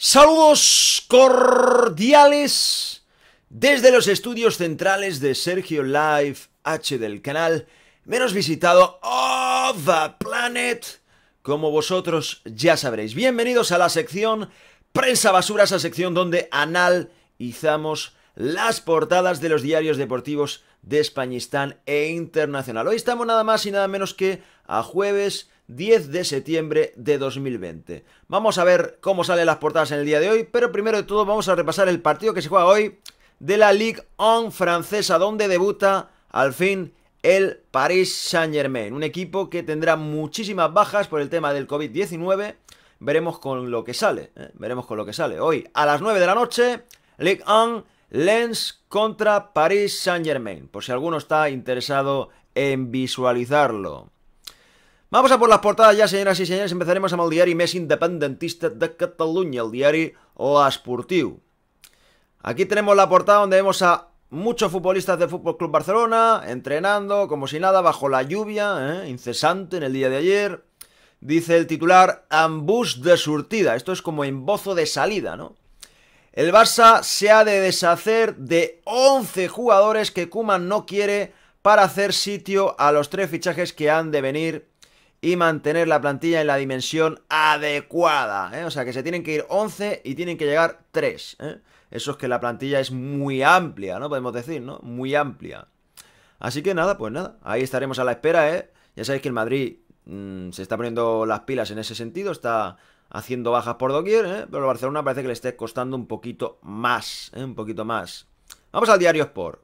Saludos cordiales desde los estudios centrales de Sergio Live H del canal menos visitado of the planet. Como vosotros ya sabréis. Bienvenidos a la sección Prensa Basura, esa sección donde analizamos las portadas de los diarios deportivos de Españistán e Internacional. Hoy estamos nada más y nada menos que a jueves 10 de septiembre de 2020. Vamos a ver cómo salen las portadas en el día de hoy, pero primero de todo vamos a repasar el partido que se juega hoy de la Ligue 1 francesa, donde debuta al fin el Paris Saint-Germain, un equipo que tendrá muchísimas bajas por el tema del COVID-19. Veremos con lo que sale, ¿eh? veremos con lo que sale. Hoy a las 9 de la noche, Ligue 1 Lens contra Paris Saint-Germain, por si alguno está interesado en visualizarlo. Vamos a por las portadas ya, señoras y señores. Empezaremos a el diario més independentista de Cataluña, el diario L'Esportiu. Aquí tenemos la portada donde vemos a muchos futbolistas del Fútbol Club Barcelona entrenando como si nada bajo la lluvia, ¿eh? incesante en el día de ayer. Dice el titular, ambush de surtida. Esto es como embozo de salida, ¿no? El Barça se ha de deshacer de 11 jugadores que Kuman no quiere para hacer sitio a los tres fichajes que han de venir y mantener la plantilla en la dimensión adecuada. ¿eh? O sea, que se tienen que ir 11 y tienen que llegar 3. ¿eh? Eso es que la plantilla es muy amplia, ¿no? Podemos decir, ¿no? Muy amplia. Así que nada, pues nada. Ahí estaremos a la espera, ¿eh? Ya sabéis que el Madrid mm, se está poniendo las pilas en ese sentido. Está haciendo bajas por doquier, ¿eh? Pero el Barcelona parece que le esté costando un poquito más, ¿eh? Un poquito más. Vamos al diario Sport.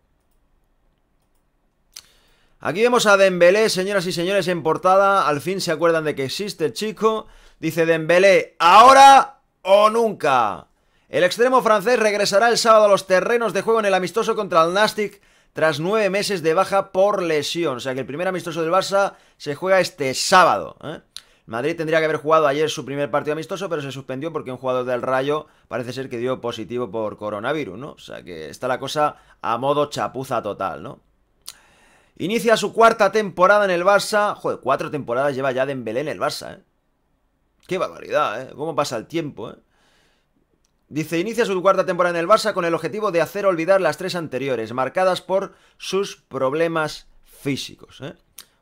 Aquí vemos a Dembélé, señoras y señores, en portada. Al fin se acuerdan de que existe el chico. Dice Dembélé, ahora o nunca. El extremo francés regresará el sábado a los terrenos de juego en el amistoso contra el Nastic tras nueve meses de baja por lesión. O sea que el primer amistoso del Barça se juega este sábado. ¿eh? Madrid tendría que haber jugado ayer su primer partido amistoso, pero se suspendió porque un jugador del Rayo parece ser que dio positivo por coronavirus, ¿no? O sea que está la cosa a modo chapuza total, ¿no? Inicia su cuarta temporada en el Barça. Joder, cuatro temporadas lleva ya Dembélé en el Barça, ¿eh? Qué barbaridad, ¿eh? Cómo pasa el tiempo, ¿eh? Dice, inicia su cuarta temporada en el Barça con el objetivo de hacer olvidar las tres anteriores, marcadas por sus problemas físicos. ¿eh?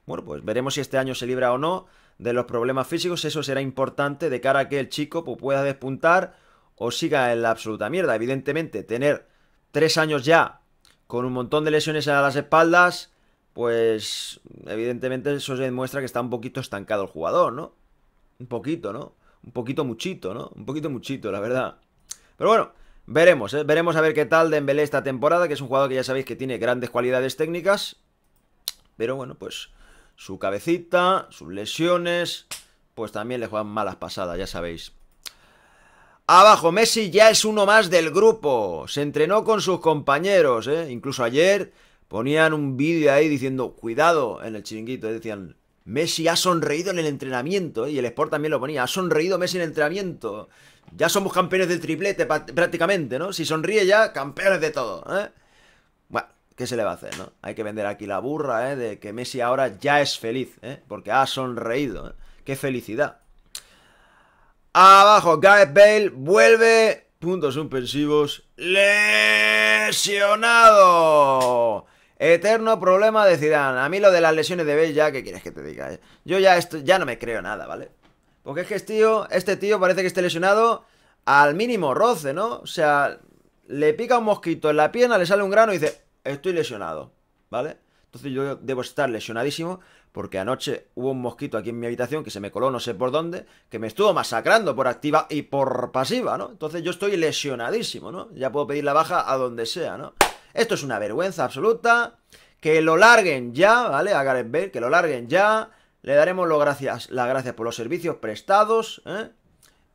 Bueno, pues veremos si este año se libra o no de los problemas físicos. Eso será importante de cara a que el chico pues, pueda despuntar o siga en la absoluta mierda. Evidentemente, tener tres años ya con un montón de lesiones a las espaldas pues evidentemente eso demuestra que está un poquito estancado el jugador, ¿no? Un poquito, ¿no? Un poquito muchito, ¿no? Un poquito muchito, la verdad. Pero bueno, veremos, ¿eh? Veremos a ver qué tal Dembélé esta temporada, que es un jugador que ya sabéis que tiene grandes cualidades técnicas. Pero bueno, pues su cabecita, sus lesiones, pues también le juegan malas pasadas, ya sabéis. Abajo, Messi ya es uno más del grupo. Se entrenó con sus compañeros, ¿eh? Incluso ayer ponían un vídeo ahí diciendo, cuidado en el chiringuito, decían, Messi ha sonreído en el entrenamiento, y el Sport también lo ponía, ha sonreído Messi en el entrenamiento, ya somos campeones del triplete prácticamente, ¿no? Si sonríe ya, campeones de todo, ¿eh? Bueno, ¿qué se le va a hacer, no? Hay que vender aquí la burra, ¿eh? De que Messi ahora ya es feliz, ¿eh? Porque ha sonreído, ¿eh? ¡Qué felicidad! Abajo, Gareth Bale vuelve, puntos suspensivos, lesionado. Eterno problema de Zidane. A mí lo de las lesiones de bella ya, ¿qué quieres que te diga? Eh? Yo ya esto, ya no me creo nada, ¿vale? Porque es que este tío, este tío parece que esté lesionado al mínimo roce, ¿no? O sea, le pica un mosquito en la pierna, le sale un grano y dice, estoy lesionado, ¿vale? Entonces yo debo estar lesionadísimo porque anoche hubo un mosquito aquí en mi habitación que se me coló no sé por dónde, que me estuvo masacrando por activa y por pasiva, ¿no? Entonces yo estoy lesionadísimo, ¿no? Ya puedo pedir la baja a donde sea, ¿no? Esto es una vergüenza absoluta que lo larguen ya, ¿vale? A ver que lo larguen ya. Le daremos las gracias por los servicios prestados, ¿eh?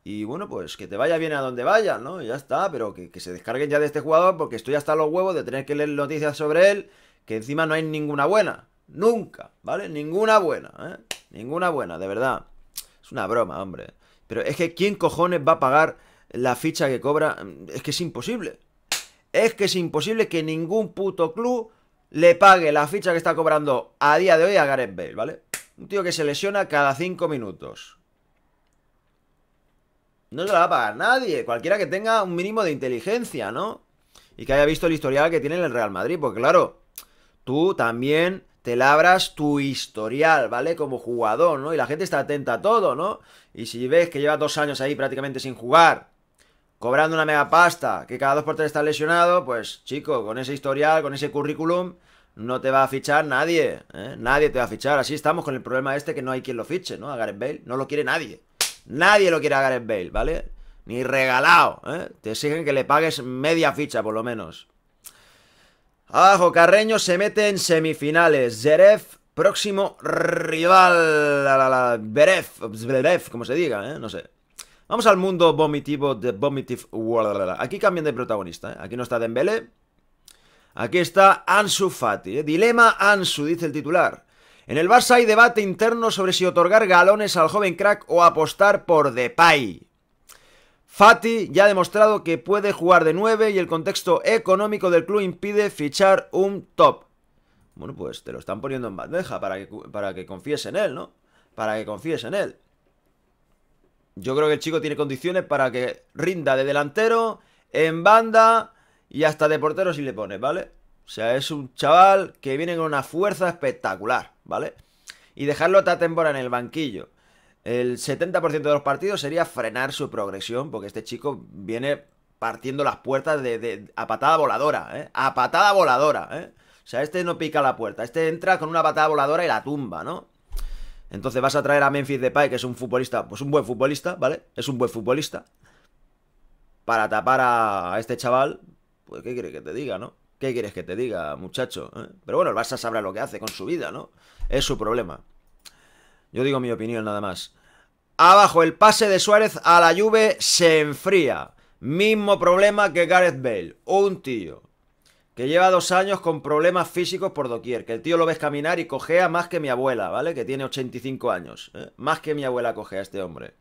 Y bueno, pues que te vaya bien a donde vaya, ¿no? Ya está, pero que, que se descarguen ya de este jugador porque estoy hasta los huevos de tener que leer noticias sobre él, que encima no hay ninguna buena. Nunca, ¿vale? Ninguna buena, ¿eh? Ninguna buena, de verdad. Es una broma, hombre. Pero es que ¿quién cojones va a pagar la ficha que cobra? Es que es imposible. Es que es imposible que ningún puto club le pague la ficha que está cobrando a día de hoy a Gareth Bale, ¿vale? Un tío que se lesiona cada 5 minutos. No se la va a pagar nadie, cualquiera que tenga un mínimo de inteligencia, ¿no? Y que haya visto el historial que tiene en el Real Madrid, porque claro, tú también te labras tu historial, ¿vale? Como jugador, ¿no? Y la gente está atenta a todo, ¿no? Y si ves que lleva dos años ahí prácticamente sin jugar cobrando una mega pasta, que cada dos x está lesionado, pues chico, con ese historial, con ese currículum, no te va a fichar nadie, ¿eh? nadie te va a fichar. Así estamos con el problema este que no hay quien lo fiche, ¿no? A Gareth Bale, no lo quiere nadie. Nadie lo quiere a Gareth Bale, ¿vale? Ni regalado, ¿eh? Te exigen que le pagues media ficha, por lo menos. Abajo, Carreño se mete en semifinales. Zeref, próximo rival. Beref, Beref, como se diga, ¿eh? No sé. Vamos al mundo vomitivo de Vomitive World. Aquí cambian de protagonista, ¿eh? Aquí no está Dembele. Aquí está Ansu Fati. ¿eh? Dilema Ansu, dice el titular. En el Barça hay debate interno sobre si otorgar galones al joven crack o apostar por Depay. Fati ya ha demostrado que puede jugar de 9 y el contexto económico del club impide fichar un top. Bueno, pues te lo están poniendo en bandeja para que, para que confíes en él, ¿no? Para que confíes en él. Yo creo que el chico tiene condiciones para que rinda de delantero, en banda y hasta de portero si le pone, ¿vale? O sea, es un chaval que viene con una fuerza espectacular, ¿vale? Y dejarlo a temporada en el banquillo el 70% de los partidos sería frenar su progresión, porque este chico viene partiendo las puertas de a patada voladora, ¿eh? A patada voladora, ¿eh? O sea, este no pica la puerta, este entra con una patada voladora y la tumba, ¿no? Entonces vas a traer a Memphis Depay, que es un futbolista, pues un buen futbolista, ¿vale? Es un buen futbolista. Para tapar a este chaval, pues ¿qué quieres que te diga, no? ¿Qué quieres que te diga, muchacho? Eh? Pero bueno, el Barça sabrá lo que hace con su vida, ¿no? Es su problema. Yo digo mi opinión nada más. Abajo, el pase de Suárez a la Juve se enfría. Mismo problema que Gareth Bale. Un tío que lleva dos años con problemas físicos por doquier, que el tío lo ves caminar y cojea más que mi abuela, ¿vale? Que tiene 85 años, ¿eh? más que mi abuela cojea este hombre.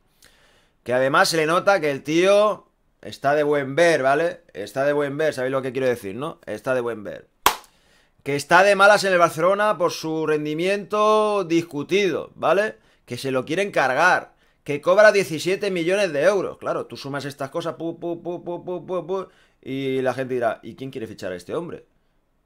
Que además se le nota que el tío está de buen ver, ¿vale? Está de buen ver, ¿sabéis lo que quiero decir, no? Está de buen ver. Que está de malas en el Barcelona por su rendimiento discutido, ¿vale? Que se lo quieren cargar, que cobra 17 millones de euros. Claro, tú sumas estas cosas, pu, pu, pu, y la gente dirá, ¿y quién quiere fichar a este hombre?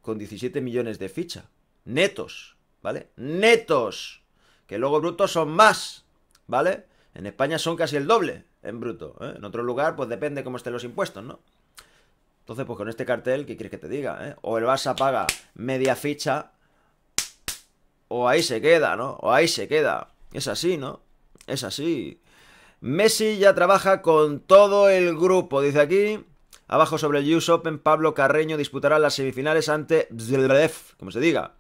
Con 17 millones de ficha. Netos, ¿vale? Netos. Que luego brutos son más, ¿vale? En España son casi el doble en bruto. ¿eh? En otro lugar, pues depende cómo estén los impuestos, ¿no? Entonces, pues con este cartel, ¿qué quieres que te diga? Eh? O el Barça paga media ficha, o ahí se queda, ¿no? O ahí se queda. Es así, ¿no? Es así. Messi ya trabaja con todo el grupo, dice aquí. Abajo sobre el US Open, Pablo Carreño disputará las semifinales ante Zverev, como se diga.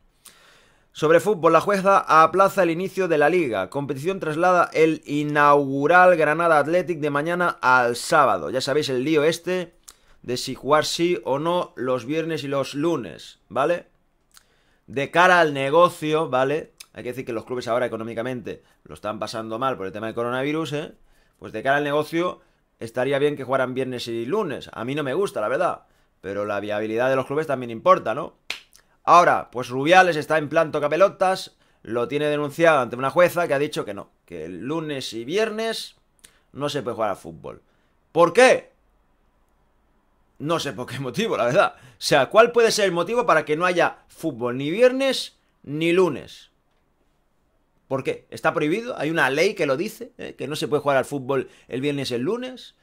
Sobre fútbol, la jueza aplaza el inicio de la liga. Competición traslada el inaugural Granada Athletic de mañana al sábado. Ya sabéis el lío este de si jugar sí o no los viernes y los lunes, ¿vale? De cara al negocio, ¿vale? Hay que decir que los clubes ahora económicamente lo están pasando mal por el tema del coronavirus, ¿eh? Pues de cara al negocio, estaría bien que jugaran viernes y lunes. A mí no me gusta, la verdad. Pero la viabilidad de los clubes también importa, ¿no? Ahora, pues Rubiales está en plan capelotas, lo tiene denunciado ante una jueza que ha dicho que no, que el lunes y viernes no se puede jugar al fútbol. ¿Por qué? No sé por qué motivo, la verdad. O sea, ¿cuál puede ser el motivo para que no haya fútbol ni viernes ni lunes? ¿Por qué? Está prohibido, hay una ley que lo dice, ¿eh? que no se puede jugar al fútbol el viernes y el lunes.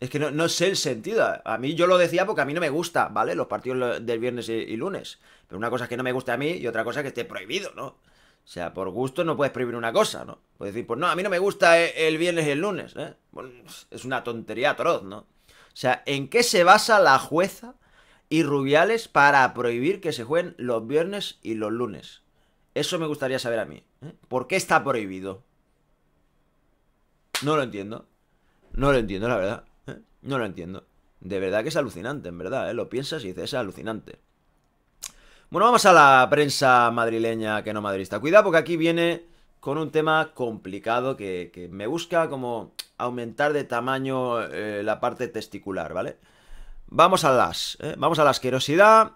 Es que no, sé el sentido. A mí yo lo decía porque a mí no me gusta, ¿vale? Los partidos del viernes y, lunes. Pero una cosa es que no me gusta a mí y otra cosa es que esté prohibido, ¿no? O sea, por gusto no puedes prohibir una cosa, ¿no? Puedes decir, pues no, a mí no me gusta e, el viernes y el lunes, ¿eh? es una tontería atroz, ¿no? O sea, ¿en qué se basa la jueza y Rubiales para prohibir que se jueguen los viernes y los lunes? Eso me gustaría saber a mí. ¿eh? ¿Por qué está prohibido? No lo entiendo. No lo entiendo, la verdad. ¿eh? No lo entiendo. De verdad que es alucinante, en verdad. ¿eh? Lo piensas y dices, es alucinante. Bueno, vamos a la prensa madrileña que no madrista. Cuidado porque aquí viene con un tema complicado que, me busca como aumentar de tamaño la parte testicular, ¿vale? Vamos a las, vamos a la asquerosidad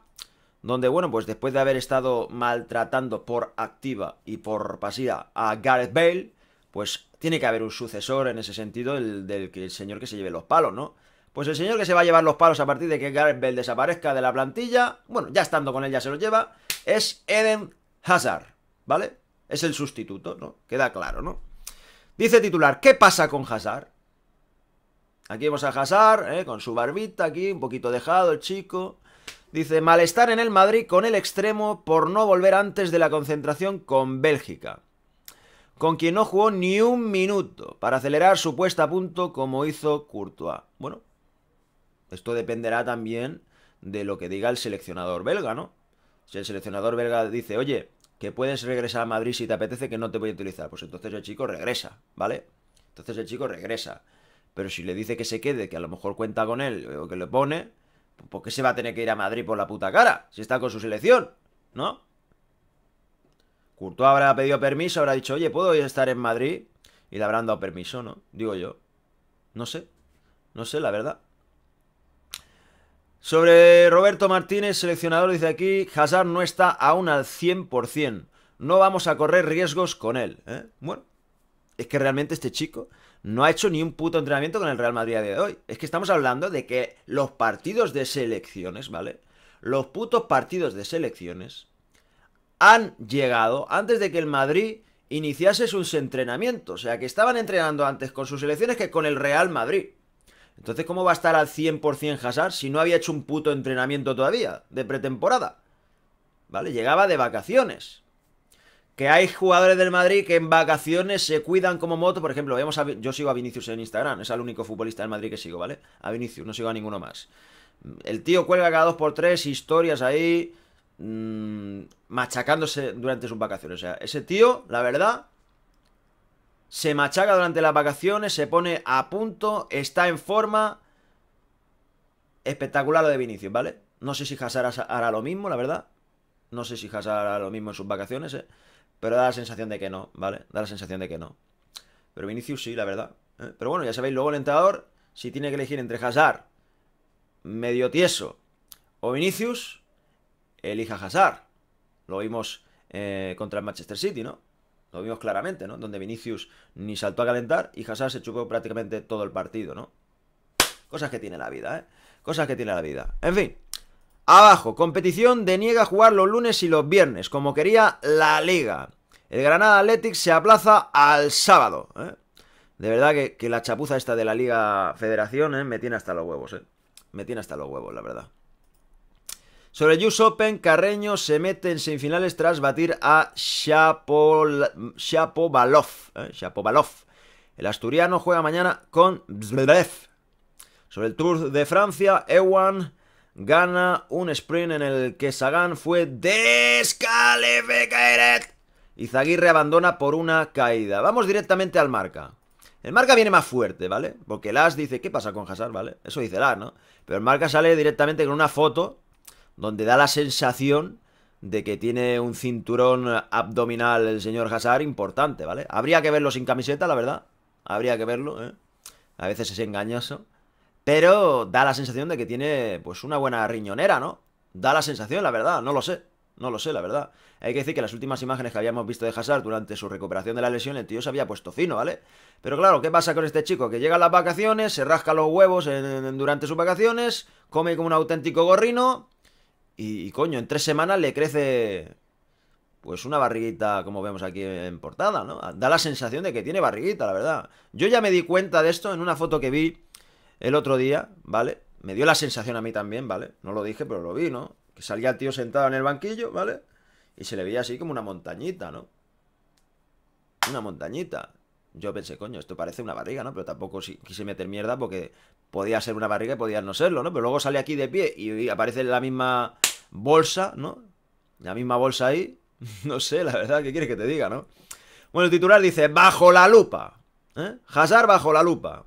donde, bueno, pues después de haber estado maltratando por activa y por pasiva a Gareth Bale, pues tiene que haber un sucesor en ese sentido el, del que el señor que se lleve los palos, ¿no? Pues el señor que se va a llevar los palos a partir de que Gareth Bale desaparezca de la plantilla, bueno, ya estando con él ya se los lleva, es Eden Hazard, ¿vale? Es el sustituto, ¿no? Queda claro, ¿no? Dice titular, ¿qué pasa con Hazard? Aquí vemos a Hazard, ¿eh? con su barbita aquí, un poquito dejado el chico, Dice, malestar en el Madrid con el extremo por no volver antes de la concentración con Bélgica, con quien no jugó ni un minuto para acelerar su puesta a punto como hizo Courtois. Bueno, esto dependerá también de lo que diga el seleccionador belga, ¿no? Si el seleccionador belga dice, oye, que puedes regresar a Madrid si te apetece, que no te voy a utilizar, pues entonces el chico regresa, ¿vale? Entonces el chico regresa. Pero si le dice que se quede, que a lo mejor cuenta con él o que le pone, ¿Por qué se va a tener que ir a Madrid por la puta cara? Si está con su selección, ¿no? Courtois habrá pedido permiso, habrá dicho, oye, ¿puedo estar en Madrid? Y le habrán dado permiso, ¿no? Digo yo. No sé. No sé, la verdad. Sobre Roberto Martínez, seleccionador, dice aquí, Hazard no está aún al 100%. No vamos a correr riesgos con él. ¿eh? Bueno, es que realmente este chico no ha hecho ni un puto entrenamiento con el Real Madrid a día de hoy. Es que estamos hablando de que los partidos de selecciones, ¿vale? Los putos partidos de selecciones han llegado antes de que el Madrid iniciase sus entrenamientos. O sea, que estaban entrenando antes con sus selecciones que con el Real Madrid. Entonces, ¿cómo va a estar al 100% Hazard si no había hecho un puto entrenamiento todavía de pretemporada? ¿Vale? Llegaba de vacaciones que hay jugadores del Madrid que en vacaciones se cuidan como moto. Por ejemplo, vemos yo sigo a Vinicius en Instagram, es el único futbolista del Madrid que sigo, ¿vale? A Vinicius, no sigo a ninguno más. Mm, el tío cuelga cada dos por tres historias ahí mm, machacándose durante sus vacaciones. O sea, ese tío, la verdad, se machaca durante las vacaciones, se pone a punto, está en forma. Espectacular lo de Vinicius, ¿vale? No sé si Hazard hará lo mismo, la verdad. No sé si Hazard hará lo mismo en sus vacaciones, ¿eh? Pero da la sensación de que no, ¿vale? Da la sensación de que no. Pero Vinicius sí, la verdad. ¿eh? Pero bueno, ya sabéis, luego el entrenador, si tiene que elegir entre Hazard, medio tieso, o Vinicius, elija Hazard. Lo vimos eh, contra el Manchester City, ¿no? Lo vimos claramente, ¿no? Donde Vinicius ni saltó a calentar y Hazard se chupó prácticamente todo el partido, ¿no? Cosas que tiene la vida, ¿eh? Cosas que tiene la vida. En fin. Abajo, competición deniega jugar los lunes y los viernes, como quería la liga. El Granada Athletic se aplaza al sábado. ¿eh? De verdad que, la chapuza esta de la Liga Federación ¿eh? me tiene hasta los huevos. ¿eh? Me tiene hasta los huevos, la verdad. Sobre el US Open, Carreño se mete en semifinales tras batir a Shapol, Shapovalov. El asturiano juega mañana con Zverev. Sobre el Tour de Francia, Ewan gana un sprint en el que Sagan fue descalificado. Zaguirre abandona por una caída. Vamos directamente al marca. El marca viene más fuerte, ¿vale? Porque el dice, ¿qué pasa con Hazard, vale? Eso dice el ¿no? Pero el marca sale directamente con una foto donde da la sensación de que tiene un cinturón abdominal el señor Hazard importante, ¿vale? Habría que verlo sin camiseta, la verdad. Habría que verlo, ¿eh? A veces es engañoso. Pero da la sensación de que tiene pues una buena riñonera, ¿no? Da la sensación, la verdad, no lo sé. No lo sé, la verdad. Hay que decir que las últimas imágenes que habíamos visto de Hazard durante su recuperación de la lesión, el tío se había puesto fino, ¿vale? Pero claro, ¿qué pasa con este chico? Que llega a las vacaciones, se rasca los huevos durante sus vacaciones, come como un auténtico gorrino y, y, coño, en tres semanas le crece pues una barriguita como vemos aquí en portada, ¿no? Da la sensación de que tiene barriguita, la verdad. Yo ya me di cuenta de esto en una foto que vi el otro día, ¿vale? Me dio la sensación a mí también, ¿vale? No lo dije, pero lo vi, ¿no? Que salía el tío sentado en el banquillo, ¿vale? Y se le veía así como una montañita, ¿no? Una montañita. Yo pensé, coño, esto parece una barriga, ¿no? Pero tampoco quise meter mierda porque podía ser una barriga y podía no serlo, ¿no? Pero luego sale aquí de pie y aparece la misma bolsa, ¿no? La misma bolsa ahí. No sé, la verdad, ¿qué quieres que te diga, no? Bueno, el titular dice, bajo la lupa. ¿eh? Hazard bajo la lupa.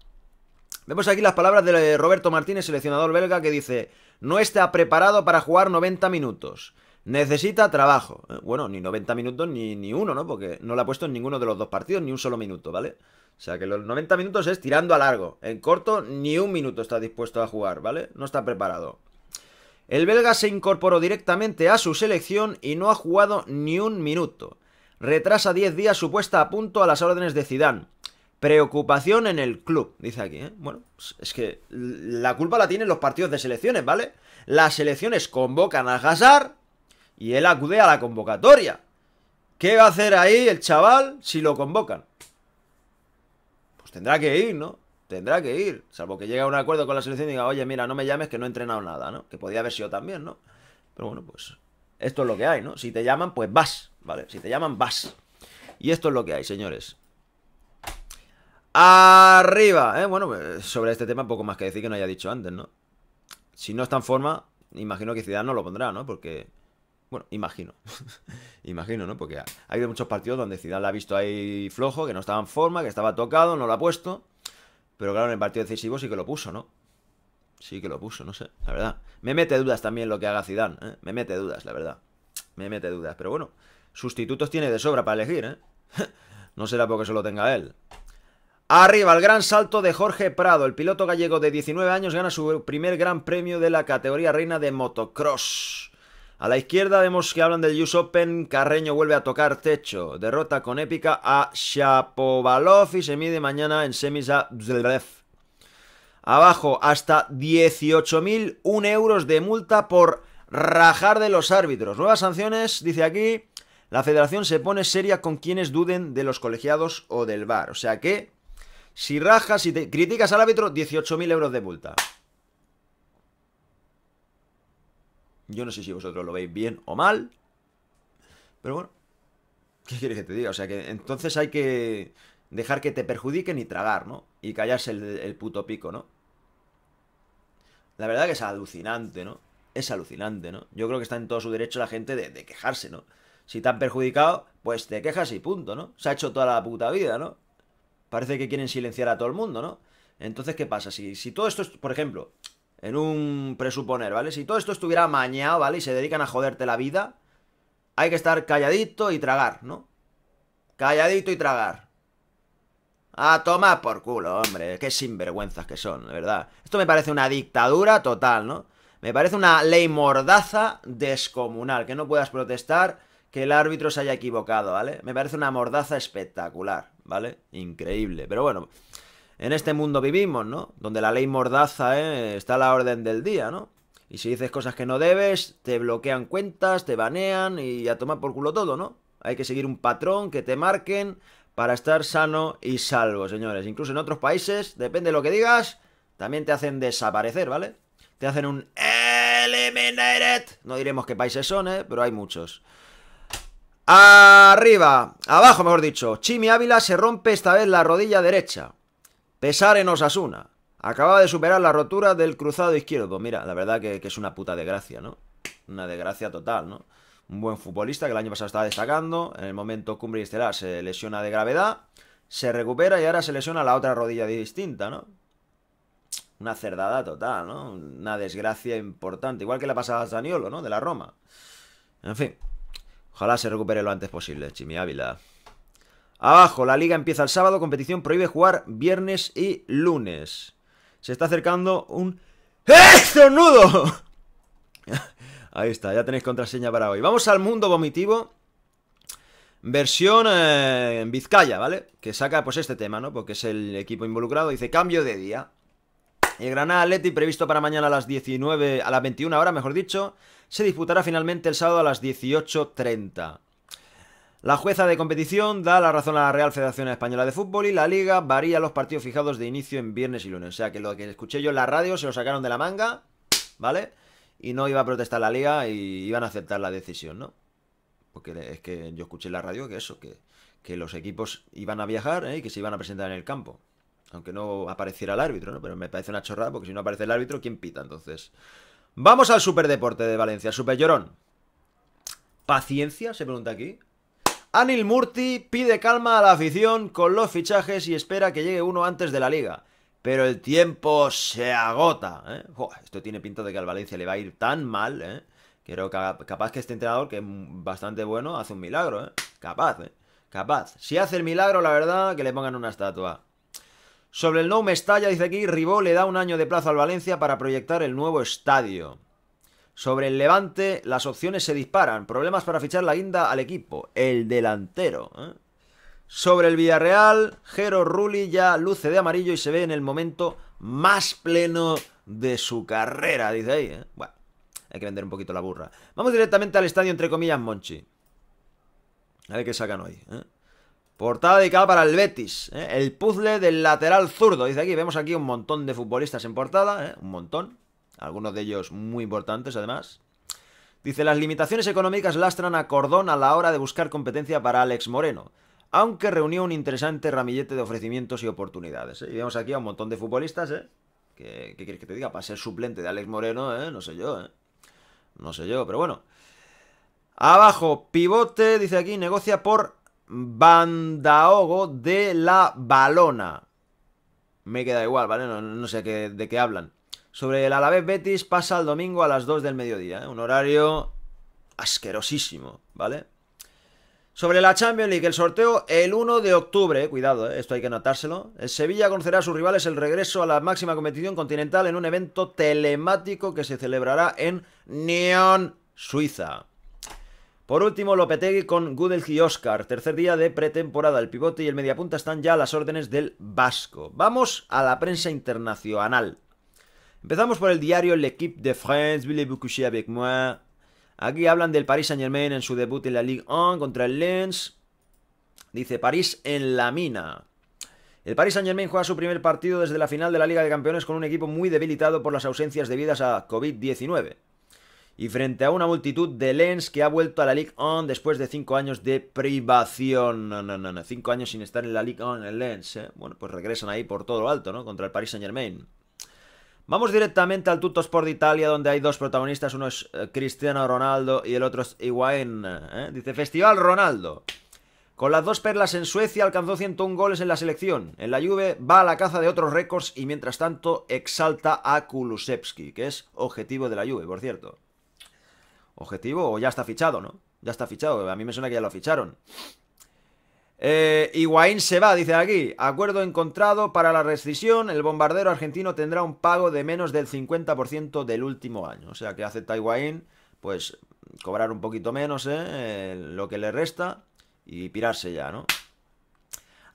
Vemos aquí las palabras de Roberto Martínez, seleccionador belga, que dice, no está preparado para jugar 90 minutos. Necesita trabajo. Eh, bueno, ni 90 minutos ni, ni uno, ¿no? Porque no lo ha puesto en ninguno de los dos partidos ni un solo minuto, ¿vale? O sea que los 90 minutos es tirando a largo. En corto, ni un minuto está dispuesto a jugar, ¿vale? No está preparado. El belga se incorporó directamente a su selección y no ha jugado ni un minuto. Retrasa 10 días su puesta a punto a las órdenes de Zidane. Preocupación en el club, dice aquí, ¿eh? Bueno, es que la culpa la tienen los partidos de selecciones, ¿vale? Las selecciones convocan a Hazard y él acude a la convocatoria. ¿Qué va a hacer ahí el chaval si lo convocan? Pues tendrá que ir, ¿no? Tendrá que ir, salvo que llegue a un acuerdo con la selección y diga, oye, mira, no me llames que no he entrenado nada, ¿no? Que podía haber sido también, ¿no? Pero bueno, pues esto es lo que hay, ¿no? Si te llaman, pues vas, ¿vale? Si te llaman, vas. Y esto es lo que hay, señores. Arriba, eh, Bueno, eh, sobre este tema poco más que decir que no haya dicho antes, ¿no? Si no está en forma, imagino que Zidane no lo pondrá, ¿no? Porque... Bueno, imagino. imagino, ¿no? Porque ha, habido muchos partidos donde Zidane la ha visto ahí flojo, que no estaba en forma, que estaba tocado, no lo ha puesto. Pero claro, en el partido decisivo sí que lo puso, ¿no? Sí que lo puso, no sé, la verdad. Me mete dudas también lo que haga Zidane, ¿eh? Me mete dudas, la verdad. Me mete dudas, pero bueno. Sustitutos tiene de sobra para elegir, ¿eh? no será porque solo tenga él. Arriba, el gran salto de Jorge Prado. El piloto gallego de 19 años gana su primer gran premio de la categoría reina de motocross. A la izquierda vemos que hablan del US Open. Carreño vuelve a tocar techo. Derrota con épica a Shapovalov y se mide mañana en semis a Abajo, hasta 18.001 euros de multa por rajar de los árbitros. Nuevas sanciones, dice aquí. La federación se pone seria con quienes duden de los colegiados o del VAR. O sea que si rajas, y te criticas al árbitro, 18.000 euros de multa. Yo no sé si vosotros lo veis bien o mal. Pero bueno, ¿qué quieres que te diga? O sea que entonces hay que dejar que te perjudiquen y tragar, ¿no? Y callarse el, puto pico, ¿no? La verdad que es alucinante, ¿no? Es alucinante, ¿no? Yo creo que está en todo su derecho la gente de, de quejarse, ¿no? Si te han perjudicado, pues te quejas y punto, ¿no? Se ha hecho toda la puta vida, ¿no? parece que quieren silenciar a todo el mundo, ¿no? Entonces, ¿qué pasa? Si, si todo esto, es, por ejemplo, en un presuponer, ¿vale? Si todo esto estuviera mañado, ¿vale? Y se dedican a joderte la vida, hay que estar calladito y tragar, ¿no? Calladito y tragar. A tomar por culo, hombre. Qué sinvergüenzas que son, de verdad. Esto me parece una dictadura total, ¿no? Me parece una ley mordaza descomunal. Que no puedas protestar que el árbitro se haya equivocado, ¿vale? Me parece una mordaza espectacular, ¿vale? Increíble. Pero bueno, en este mundo vivimos, ¿no? Donde la ley mordaza ¿eh? está a la orden del día, ¿no? Y si dices cosas que no debes, te bloquean cuentas, te banean y a tomar por culo todo, ¿no? Hay que seguir un patrón que te marquen para estar sano y salvo, señores. Incluso en otros países, depende de lo que digas, también te hacen desaparecer, ¿vale? Te hacen un eliminated. No diremos qué países son, ¿eh? Pero hay muchos. Arriba, abajo mejor dicho. Chimi Ávila se rompe esta vez la rodilla derecha. Pesar en Osasuna. Acaba de superar la rotura del cruzado izquierdo. Mira, la verdad que, es una puta desgracia, ¿no? Una desgracia total, ¿no? Un buen futbolista que el año pasado estaba destacando. En el momento cumbre y estelar se lesiona de gravedad. Se recupera y ahora se lesiona la otra rodilla distinta, ¿no? Una cerdada total, ¿no? Una desgracia importante. Igual que la pasada a Zaniolo, ¿no? De la Roma. En fin. Ojalá se recupere lo antes posible, Chimi Ávila. Abajo, la liga empieza el sábado, competición prohíbe jugar viernes y lunes. Se está acercando un... nudo! Ahí está, ya tenéis contraseña para hoy. Vamos al mundo vomitivo. Versión eh, en Vizcaya, ¿vale? Que saca pues este tema, ¿no? Porque es el equipo involucrado. Dice cambio de día el Granada Atleti, previsto para mañana a las 19, a las 21 horas, mejor dicho, se disputará finalmente el sábado a las 18.30. La jueza de competición da la razón a la Real Federación Española de Fútbol y la Liga varía los partidos fijados de inicio en viernes y lunes. O sea que lo que escuché yo en la radio se lo sacaron de la manga, ¿vale? Y no iba a protestar la Liga y iban a aceptar la decisión, ¿no? Porque es que yo escuché en la radio que eso, que, los equipos iban a viajar ¿eh? y que se iban a presentar en el campo. Aunque no apareciera el árbitro, ¿no? Pero me parece una chorrada porque si no aparece el árbitro, ¿quién pita entonces? Vamos al superdeporte de Valencia, super llorón. ¿Paciencia? Se pregunta aquí. Anil Murti pide calma a la afición con los fichajes y espera que llegue uno antes de la liga. Pero el tiempo se agota. ¿eh? esto tiene pinta de que al Valencia le va a ir tan mal. ¿eh? Creo que capaz que este entrenador, que es bastante bueno, hace un milagro. ¿eh? Capaz, ¿eh? capaz. Si hace el milagro, la verdad, que le pongan una estatua. Sobre el No Mestalla, dice aquí, Ribó le da un año de plazo al Valencia para proyectar el nuevo estadio. Sobre el Levante, las opciones se disparan. Problemas para fichar la guinda al equipo. El delantero. ¿eh? Sobre el Villarreal, Jero Rulli ya luce de amarillo y se ve en el momento más pleno de su carrera, dice ahí. ¿eh? Bueno, hay que vender un poquito la burra. Vamos directamente al estadio, entre comillas, Monchi. A ver qué sacan hoy. ¿eh? Portada dedicada para el Betis. ¿eh? El puzzle del lateral zurdo. Dice aquí, vemos aquí un montón de futbolistas en portada. ¿eh? Un montón. Algunos de ellos muy importantes, además. Dice, las limitaciones económicas lastran a Cordón a la hora de buscar competencia para Alex Moreno. Aunque reunió un interesante ramillete de ofrecimientos y oportunidades. ¿eh? Y vemos aquí a un montón de futbolistas, ¿eh? ¿Qué, quieres que te diga? Para ser suplente de Alex Moreno, ¿eh? No sé yo, ¿eh? No sé yo, pero bueno. Abajo, pivote, dice aquí, negocia por bandahogo de la Balona. Me queda igual, ¿vale? No, sé qué, de qué hablan. Sobre el Alavés Betis pasa el domingo a las 2 del mediodía. ¿eh? Un horario asquerosísimo, ¿vale? Sobre la Champions League, el sorteo el 1 de octubre, eh, cuidado, eh, esto hay que notárselo. El Sevilla conocerá a sus rivales el regreso a la máxima competición continental en un evento telemático que se celebrará en Neón, Suiza. Por último, Lopetegui con Gudelj y Oscar. Tercer día de pretemporada. El pivote y el mediapunta están ya a las órdenes del Vasco. Vamos a la prensa internacional. Empezamos por el diario L'Equipe de France. avec moi? Aquí hablan del Paris Saint-Germain en su debut en la Ligue 1 contra el Lens. Dice París en la mina. El Paris Saint-Germain juega su primer partido desde la final de la Liga de Campeones con un equipo muy debilitado por las ausencias debidas a COVID-19 y frente a una multitud de Lens que ha vuelto a la Ligue 1 después de 5 años de privación. No, no, no, 5 años sin estar en la Ligue 1 en Lens. ¿eh? Bueno, pues regresan ahí por todo lo alto, ¿no? Contra el Paris Saint-Germain. Vamos directamente al Tutto Sport de Italia, donde hay dos protagonistas. Uno es eh, Cristiano Ronaldo y el otro es Higuaín. ¿eh? Dice Festival Ronaldo. Con las dos perlas en Suecia alcanzó 101 goles en la selección. En la Juve va a la caza de otros récords y mientras tanto exalta a Kulusevski, que es objetivo de la Juve, por cierto objetivo o ya está fichado, ¿no? Ya está fichado, a mí me suena que ya lo ficharon. Eh, Higuaín se va, dice aquí. Acuerdo encontrado para la rescisión. El bombardero argentino tendrá un pago de menos del 50% del último año. O sea que acepta Higuaín, pues cobrar un poquito menos, ¿eh? ¿eh? Lo que le resta y pirarse ya, ¿no?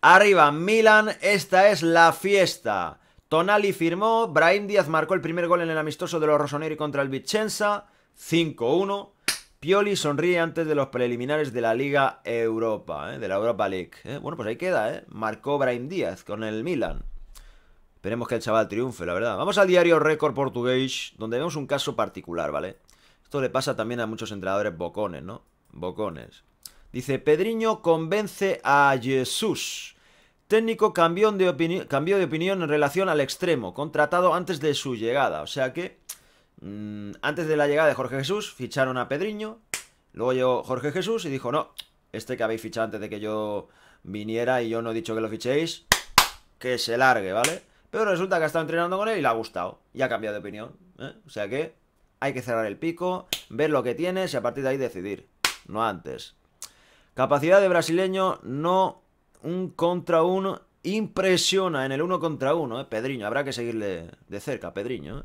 Arriba, Milan, esta es la fiesta. Tonali firmó, Brahim Díaz marcó el primer gol en el amistoso de los Rossoneri contra el Vicenza. 5-1. Pioli sonríe antes de los preliminares de la Liga Europa, eh, de la Europa League. Eh. Bueno, pues ahí queda, ¿eh? Marcó Brian Díaz con el Milan. Esperemos que el chaval triunfe, la verdad. Vamos al diario Record Portugués, donde vemos un caso particular, ¿vale? Esto le pasa también a muchos entrenadores bocones, ¿no? Bocones. Dice, Pedriño convence a Jesús. Técnico cambió de opinión en relación al extremo, contratado antes de su llegada. O sea que Mm, antes de la llegada de Jorge Jesús, ficharon a Pedriño. Luego llegó Jorge Jesús y dijo, no, este que habéis fichado antes de que yo viniera y yo no he dicho que lo fichéis, que se largue, ¿vale? Pero resulta que ha estado entrenando con él y le ha gustado. Y ha cambiado de opinión. ¿eh? O sea que hay que cerrar el pico, ver lo que tiene y a partir de ahí decidir. No antes. Capacidad de brasileño, no un contra uno. Impresiona en el uno contra uno, ¿eh? Pedriño. Habrá que seguirle de cerca, Pedriño. ¿eh?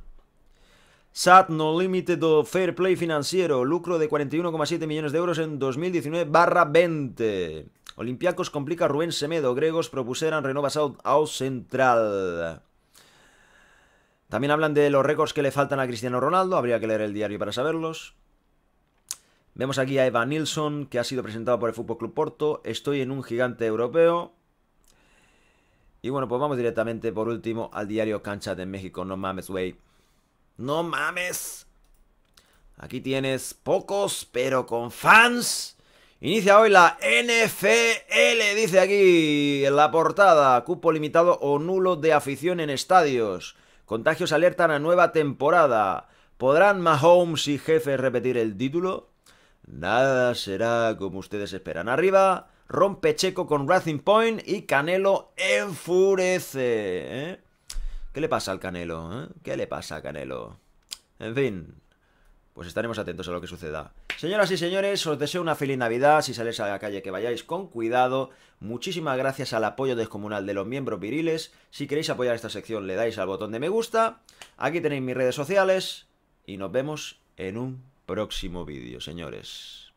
SAT No Limited Fair Play Financiero, lucro de 41,7 millones de euros en 2019-20. Olympiacos complica Rubén Semedo, Gregos propuseran Renova South Central. También hablan de los récords que le faltan a Cristiano Ronaldo, habría que leer el diario para saberlos. Vemos aquí a Eva Nilsson, que ha sido presentado por el Fútbol Club Porto. Estoy en un gigante europeo. Y bueno, pues vamos directamente por último al diario Cancha de México, no mames, güey. No mames. Aquí tienes pocos, pero con fans. Inicia hoy la NFL, dice aquí en la portada. Cupo limitado o nulo de afición en estadios. Contagios alertan a nueva temporada. ¿Podrán Mahomes y jefes repetir el título? Nada será como ustedes esperan. Arriba, rompe Checo con Racing Point y Canelo enfurece. ¿eh? ¿Qué le pasa al Canelo? Eh? ¿Qué le pasa a Canelo? En fin, pues estaremos atentos a lo que suceda. Señoras y señores, os deseo una feliz Navidad. Si sales a la calle, que vayáis con cuidado. Muchísimas gracias al apoyo descomunal de los miembros viriles. Si queréis apoyar esta sección, le dais al botón de me gusta. Aquí tenéis mis redes sociales. Y nos vemos en un próximo vídeo, señores.